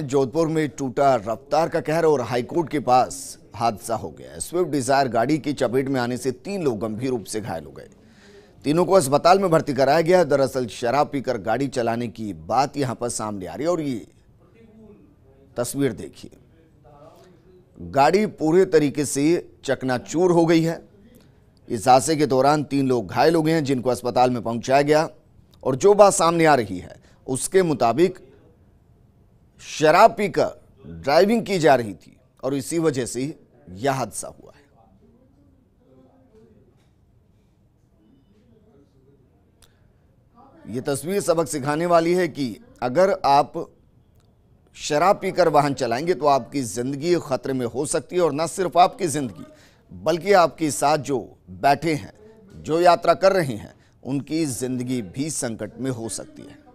जोधपुर में टूटा रफ्तार का कहर और हाईकोर्ट के पास हादसा हो गया स्विफ्ट डिजायर गाड़ी की चपेट में आने से तीन लोग गंभीर रूप से घायल हो गए तीनों को अस्पताल में भर्ती कराया गया दरअसल शराब पीकर गाड़ी चलाने की बात यहां पर सामने आ रही है और ये तस्वीर देखिए गाड़ी पूरे तरीके से चकनाचूर हो गई है इस हादसे के दौरान तीन लोग घायल हो गए हैं जिनको अस्पताल में पहुंचाया गया और जो बात सामने आ रही है उसके मुताबिक शराब पीकर ड्राइविंग की जा रही थी और इसी वजह से यह हादसा हुआ है यह तस्वीर सबक सिखाने वाली है कि अगर आप शराब पीकर वाहन चलाएंगे तो आपकी ज़िंदगी ख़तरे में हो सकती है और न सिर्फ आपकी ज़िंदगी बल्कि आपके साथ जो बैठे हैं जो यात्रा कर रहे हैं उनकी ज़िंदगी भी संकट में हो सकती है